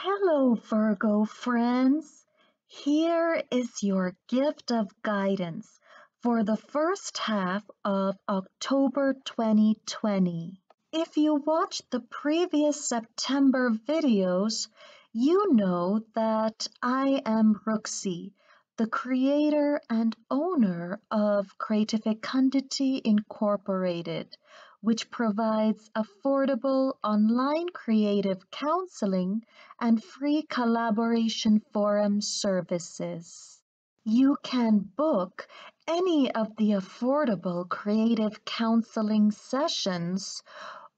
Hello, Virgo friends. Here is your gift of guidance for the first half of October 2020. If you watched the previous September videos, you know that I am Rooksy, the creator and owner of Creative Fecundity Incorporated, which provides affordable online creative counseling and free collaboration forum services. You can book any of the affordable creative counseling sessions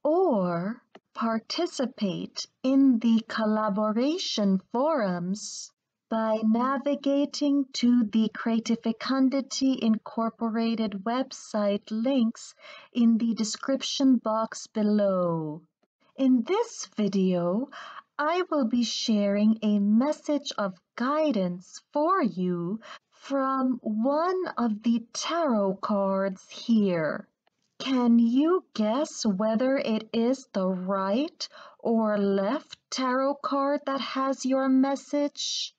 or participate in the collaboration forums by navigating to the Creative Fecundity Incorporated website links in the description box below. In this video, I will be sharing a message of guidance for you from one of the tarot cards here. Can you guess whether it is the right or left tarot card that has your message?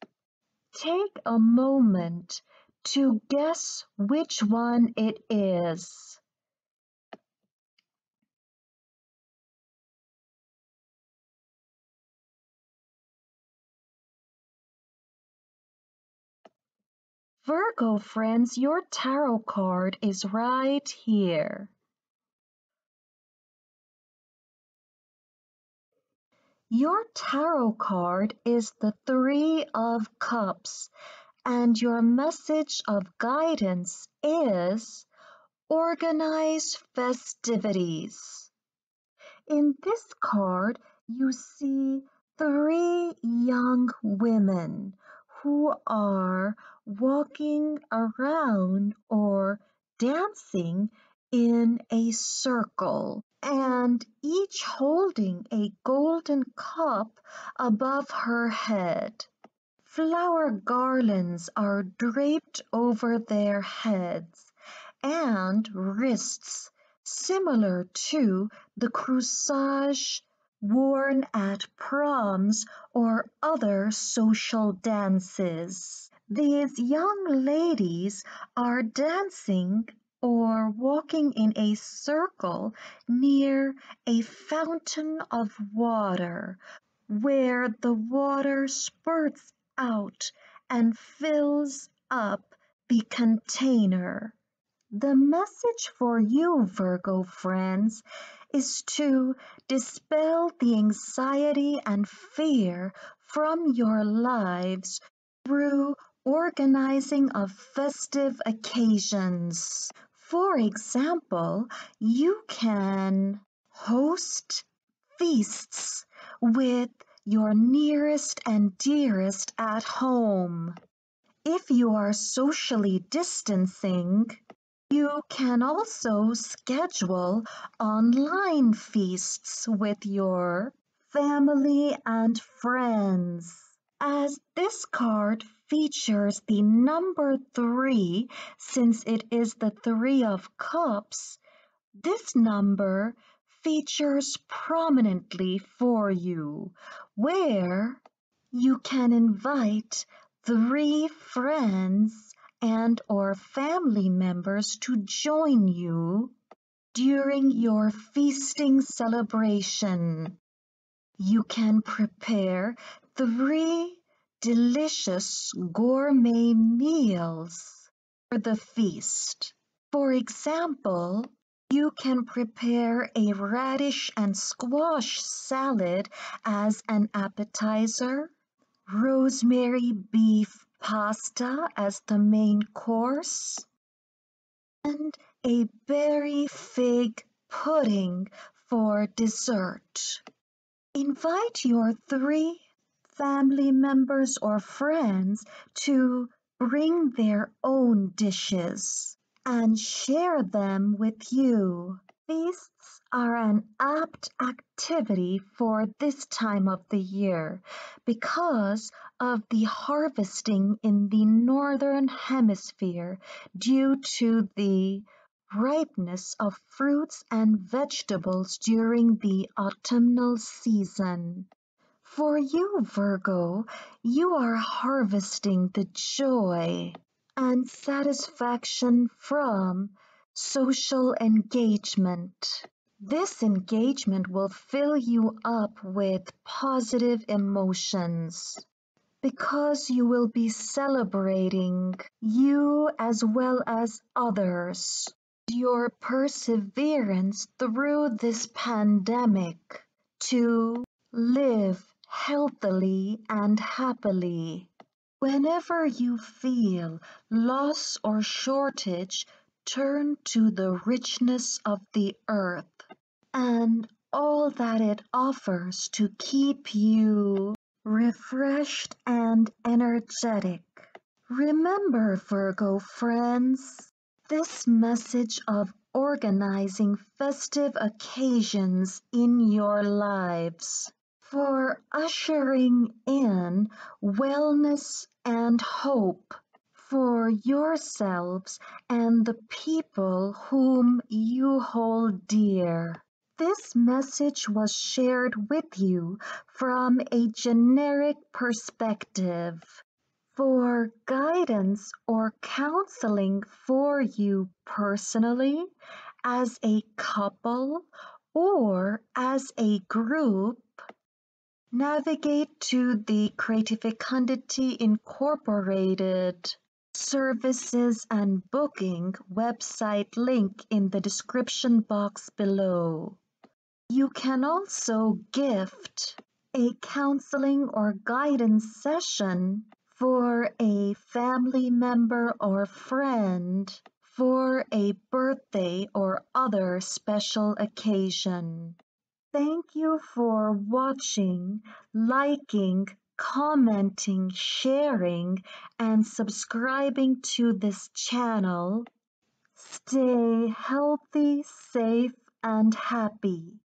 Take a moment to guess which one it is. Virgo friends, your tarot card is right here. Your tarot card is the Three of Cups, and your message of guidance is organize festivities. In this card, you see three young women who are walking around or dancing in a circle and each holding a golden cup above her head. Flower garlands are draped over their heads and wrists, similar to the corsage worn at proms or other social dances. These young ladies are dancing or walking in a circle near a fountain of water where the water spurts out and fills up the container. The message for you, Virgo friends, is to dispel the anxiety and fear from your lives through organizing of festive occasions for example, you can host feasts with your nearest and dearest at home. If you are socially distancing, you can also schedule online feasts with your family and friends. As this card features the number three, since it is the Three of Cups, this number features prominently for you, where you can invite three friends and or family members to join you during your feasting celebration. You can prepare three delicious gourmet meals for the feast. For example, you can prepare a radish and squash salad as an appetizer, rosemary beef pasta as the main course, and a berry fig pudding for dessert. Invite your three family members or friends to bring their own dishes and share them with you. Feasts are an apt activity for this time of the year because of the harvesting in the northern hemisphere due to the ripeness of fruits and vegetables during the autumnal season. For you, Virgo, you are harvesting the joy and satisfaction from social engagement. This engagement will fill you up with positive emotions because you will be celebrating you as well as others, your perseverance through this pandemic to live healthily and happily. Whenever you feel loss or shortage, turn to the richness of the earth and all that it offers to keep you refreshed and energetic. Remember, Virgo friends, this message of organizing festive occasions in your lives for ushering in wellness and hope for yourselves and the people whom you hold dear. This message was shared with you from a generic perspective. For guidance or counseling for you personally, as a couple, or as a group, Navigate to the Creative Fecundity Incorporated services and booking website link in the description box below. You can also gift a counseling or guidance session for a family member or friend for a birthday or other special occasion. Thank you for watching, liking, commenting, sharing, and subscribing to this channel. Stay healthy, safe, and happy.